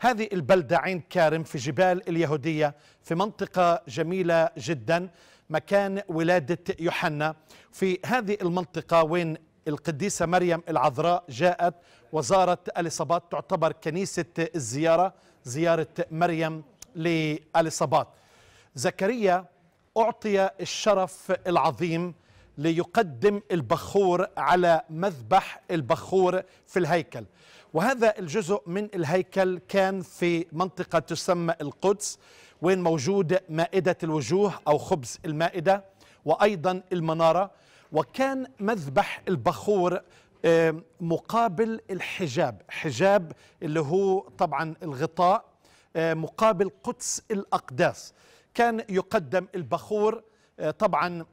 هذه البلدة عين كارم في جبال اليهودية في منطقة جميلة جدا مكان ولادة يوحنا في هذه المنطقة وين القديسة مريم العذراء جاءت وزارت اليصابات تعتبر كنيسة الزيارة زيارة مريم لاليصابات زكريا أعطي الشرف العظيم ليقدم البخور على مذبح البخور في الهيكل وهذا الجزء من الهيكل كان في منطقة تسمى القدس وين موجود مائدة الوجوه أو خبز المائدة وأيضا المنارة وكان مذبح البخور آه، مقابل الحجاب حجاب اللي هو طبعا الغطاء آه، مقابل قدس الأقداس كان يقدم البخور آه، طبعا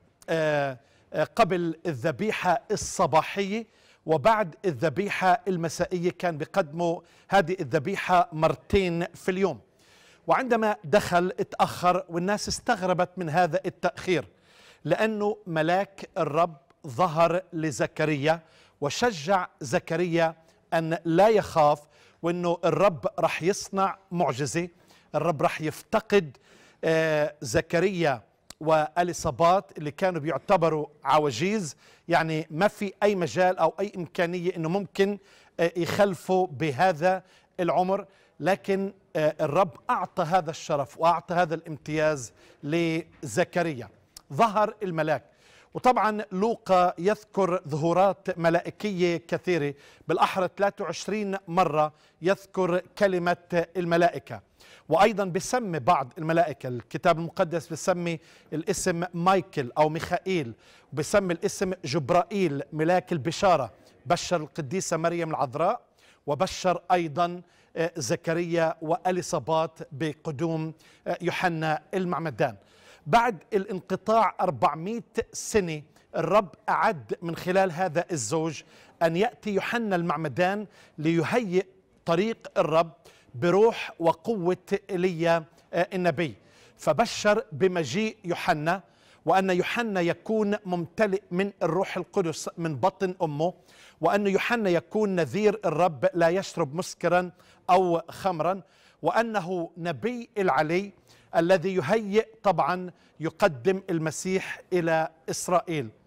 قبل الذبيحة الصباحية وبعد الذبيحة المسائية كان بيقدموا هذه الذبيحة مرتين في اليوم وعندما دخل اتأخر والناس استغربت من هذا التأخير لأنه ملاك الرب ظهر لزكريا وشجع زكريا أن لا يخاف وأنه الرب رح يصنع معجزة الرب رح يفتقد آه زكريا والإصابات اللي كانوا بيعتبروا عواجيز يعني ما في أي مجال أو أي إمكانية أنه ممكن آه، يخلفوا بهذا العمر لكن آه، الرب أعطى هذا الشرف وأعطى هذا الامتياز لزكريا ظهر الملاك وطبعا لوقا يذكر ظهورات ملائكية كثيرة بالأحرى 23 مرة يذكر كلمة الملائكة وأيضا بسمي بعض الملائكة الكتاب المقدس بسمي الاسم مايكل أو ميخائيل وبسمي الاسم جبرائيل ملاك البشارة بشر القديسة مريم العذراء وبشر أيضا آه، زكريا وأليصابات بقدوم آه، يوحنا المعمدان بعد الانقطاع 400 سنة الرب أعد من خلال هذا الزوج أن يأتي يوحنا المعمدان ليهيئ طريق الرب بروح وقوة إيليا آه، النبي فبشر بمجيء يوحنا وأن يوحنا يكون ممتلئ من الروح القدس من بطن أمه وأن يوحنا يكون نذير الرب لا يشرب مسكرا أو خمرا وأنه نبي العلي الذي يهيئ طبعا يقدم المسيح إلى إسرائيل